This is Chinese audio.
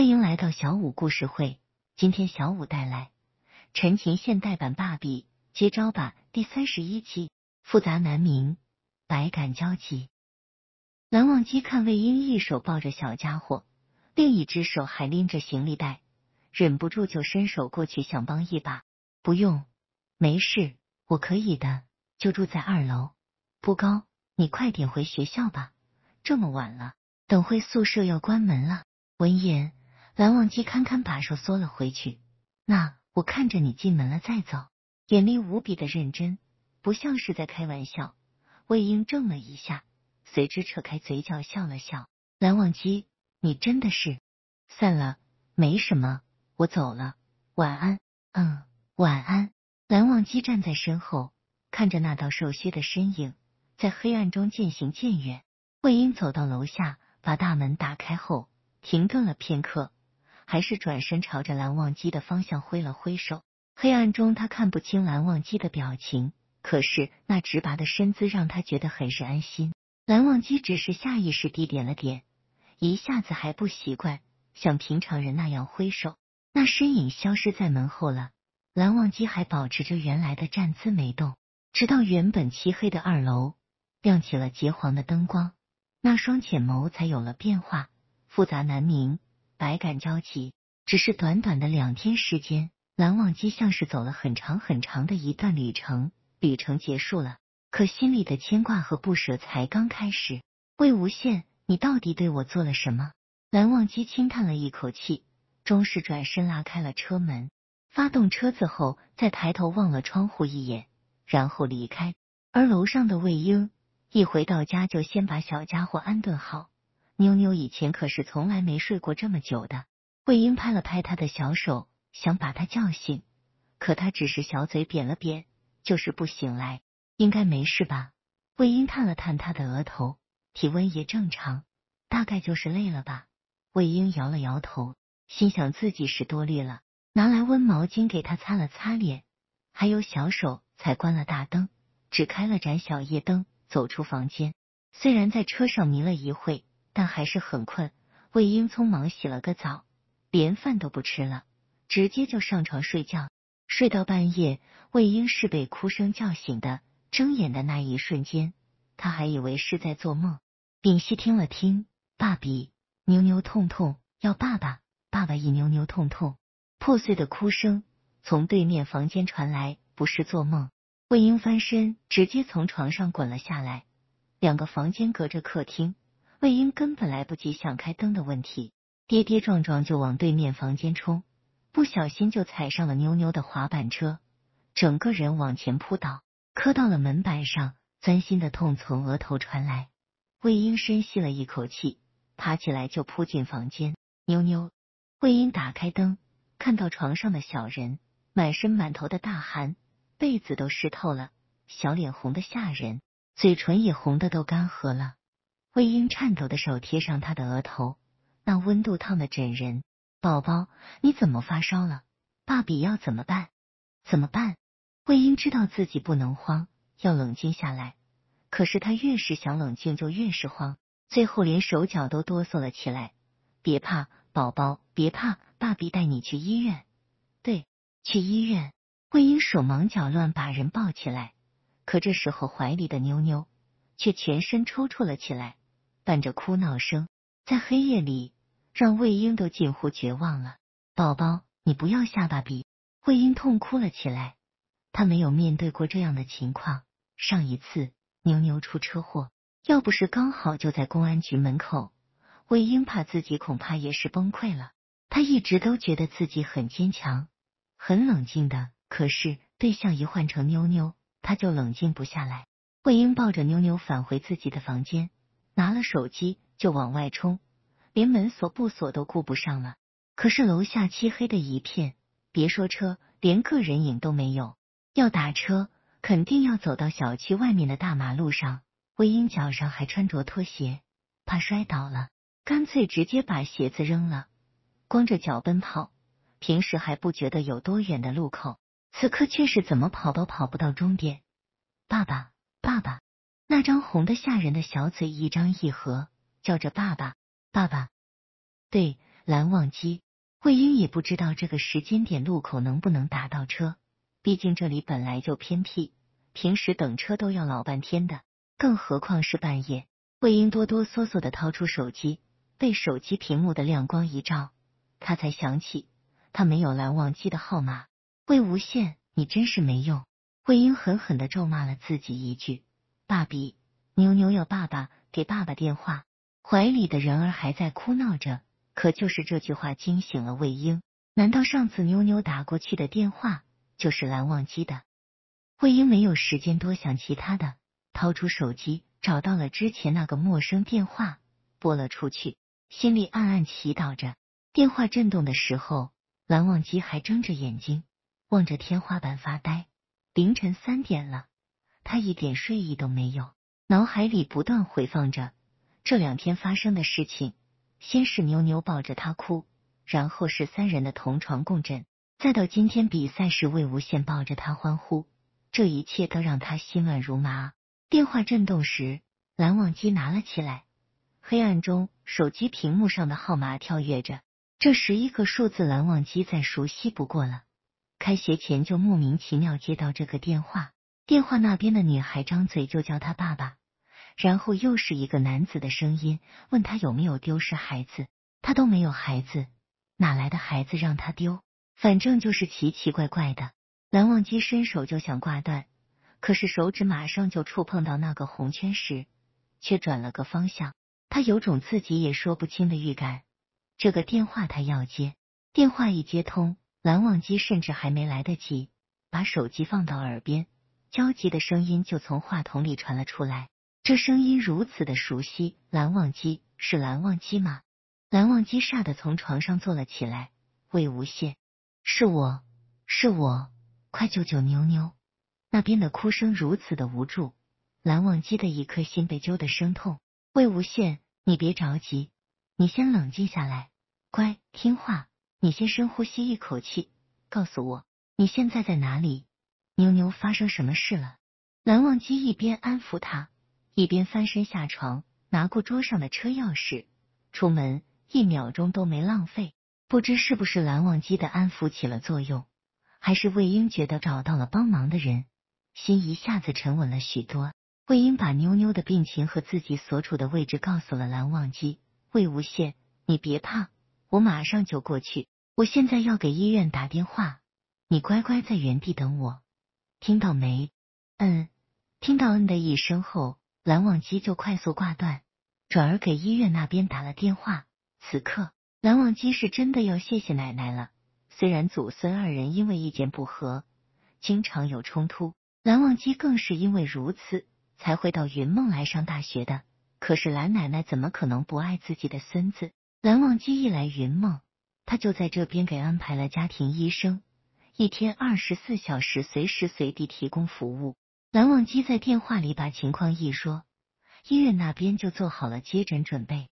欢迎来到小五故事会。今天小五带来《陈情现代版芭比接招吧》第三十一期，复杂难明，百感交集。蓝忘机看魏婴一手抱着小家伙，另一只手还拎着行李袋，忍不住就伸手过去想帮一把。不用，没事，我可以的。就住在二楼，不高。你快点回学校吧，这么晚了，等会宿舍要关门了。闻言。蓝忘机堪堪把手缩了回去，那我看着你进门了再走，眼力无比的认真，不像是在开玩笑。魏婴怔了一下，随之扯开嘴角笑了笑。蓝忘机，你真的是？算了，没什么，我走了，晚安。嗯，晚安。蓝忘机站在身后，看着那道瘦削的身影在黑暗中渐行渐远。魏婴走到楼下，把大门打开后，停顿了片刻。还是转身朝着蓝忘机的方向挥了挥手。黑暗中，他看不清蓝忘机的表情，可是那直拔的身姿让他觉得很是安心。蓝忘机只是下意识地点了点，一下子还不习惯像平常人那样挥手。那身影消失在门后了。蓝忘机还保持着原来的站姿没动，直到原本漆黑的二楼亮起了橘黄的灯光，那双浅眸才有了变化，复杂难明。百感交集，只是短短的两天时间，蓝忘机像是走了很长很长的一段旅程，旅程结束了，可心里的牵挂和不舍才刚开始。魏无羡，你到底对我做了什么？蓝忘机轻叹了一口气，终是转身拉开了车门，发动车子后，再抬头望了窗户一眼，然后离开。而楼上的魏婴一回到家，就先把小家伙安顿好。妞妞以前可是从来没睡过这么久的。魏英拍了拍他的小手，想把他叫醒，可他只是小嘴扁了扁，就是不醒来。应该没事吧？魏英探了探他的额头，体温也正常，大概就是累了吧。魏英摇了摇头，心想自己是多虑了，拿来温毛巾给他擦了擦脸，还有小手，才关了大灯，只开了盏小夜灯，走出房间。虽然在车上迷了一会。但还是很困，魏婴匆忙洗了个澡，连饭都不吃了，直接就上床睡觉。睡到半夜，魏婴是被哭声叫醒的。睁眼的那一瞬间，他还以为是在做梦。丙烯听了听，爸比妞妞痛痛要爸爸，爸爸一妞妞痛痛破碎的哭声从对面房间传来，不是做梦。魏婴翻身，直接从床上滚了下来。两个房间隔着客厅。魏婴根本来不及想开灯的问题，跌跌撞撞就往对面房间冲，不小心就踩上了妞妞的滑板车，整个人往前扑倒，磕到了门板上，钻心的痛从额头传来。魏婴深吸了一口气，爬起来就扑进房间。妞妞，魏婴打开灯，看到床上的小人，满身满头的大汗，被子都湿透了，小脸红的吓人，嘴唇也红的都干涸了。魏婴颤抖的手贴上他的额头，那温度烫的疹人。宝宝，你怎么发烧了？爸比要怎么办？怎么办？魏婴知道自己不能慌，要冷静下来。可是他越是想冷静，就越是慌，最后连手脚都哆嗦了起来。别怕，宝宝，别怕，爸比带你去医院。对，去医院。魏婴手忙脚乱把人抱起来，可这时候怀里的妞妞却全身抽搐了起来。伴着哭闹声，在黑夜里，让魏婴都近乎绝望了。宝宝，你不要下巴比魏婴痛哭了起来。他没有面对过这样的情况。上一次，牛牛出车祸，要不是刚好就在公安局门口，魏婴怕自己恐怕也是崩溃了。他一直都觉得自己很坚强、很冷静的，可是对象一换成妞妞，他就冷静不下来。魏婴抱着妞妞返回自己的房间。拿了手机就往外冲，连门锁不锁都顾不上了。可是楼下漆黑的一片，别说车，连个人影都没有。要打车，肯定要走到小区外面的大马路上。魏英脚上还穿着拖鞋，怕摔倒了，干脆直接把鞋子扔了，光着脚奔跑。平时还不觉得有多远的路口，此刻却是怎么跑都跑不到终点。爸爸，爸爸。那张红的吓人的小嘴一张一合，叫着“爸爸，爸爸！”对蓝忘机，魏婴也不知道这个时间点路口能不能打到车，毕竟这里本来就偏僻，平时等车都要老半天的，更何况是半夜。魏婴哆哆嗦嗦的掏出手机，被手机屏幕的亮光一照，他才想起他没有蓝忘机的号码。魏无羡，你真是没用！魏婴狠狠的咒骂了自己一句。爸比，妞妞要爸爸给爸爸电话。怀里的人儿还在哭闹着，可就是这句话惊醒了魏婴。难道上次妞妞打过去的电话就是蓝忘机的？魏婴没有时间多想其他的，掏出手机找到了之前那个陌生电话，拨了出去，心里暗暗祈祷着。电话震动的时候，蓝忘机还睁着眼睛望着天花板发呆。凌晨三点了。他一点睡意都没有，脑海里不断回放着这两天发生的事情。先是牛牛抱着他哭，然后是三人的同床共枕，再到今天比赛时魏无羡抱着他欢呼。这一切都让他心乱如麻。电话震动时，蓝忘机拿了起来。黑暗中，手机屏幕上的号码跳跃着，这十一个数字，蓝忘机再熟悉不过了。开学前就莫名其妙接到这个电话。电话那边的女孩张嘴就叫他爸爸，然后又是一个男子的声音问他有没有丢失孩子。他都没有孩子，哪来的孩子让他丢？反正就是奇奇怪怪的。蓝忘机伸手就想挂断，可是手指马上就触碰到那个红圈时，却转了个方向。他有种自己也说不清的预感，这个电话他要接。电话一接通，蓝忘机甚至还没来得及把手机放到耳边。焦急的声音就从话筒里传了出来，这声音如此的熟悉，蓝忘机是蓝忘机吗？蓝忘机吓得从床上坐了起来。魏无羡，是我，是我，快救救妞妞！那边的哭声如此的无助，蓝忘机的一颗心被揪得生痛。魏无羡，你别着急，你先冷静下来，乖听话，你先深呼吸一口气，告诉我你现在在哪里。妞妞发生什么事了？蓝忘机一边安抚他，一边翻身下床，拿过桌上的车钥匙，出门。一秒钟都没浪费。不知是不是蓝忘机的安抚起了作用，还是魏婴觉得找到了帮忙的人，心一下子沉稳了许多。魏婴把妞妞的病情和自己所处的位置告诉了蓝忘机。魏无羡，你别怕，我马上就过去。我现在要给医院打电话，你乖乖在原地等我。听到没？嗯，听到嗯的一声后，蓝忘机就快速挂断，转而给医院那边打了电话。此刻，蓝忘机是真的要谢谢奶奶了。虽然祖孙二人因为意见不合，经常有冲突，蓝忘机更是因为如此才会到云梦来上大学的。可是蓝奶奶怎么可能不爱自己的孙子？蓝忘机一来云梦，他就在这边给安排了家庭医生。一天二十四小时，随时随地提供服务。蓝忘机在电话里把情况一说，医院那边就做好了接诊准备。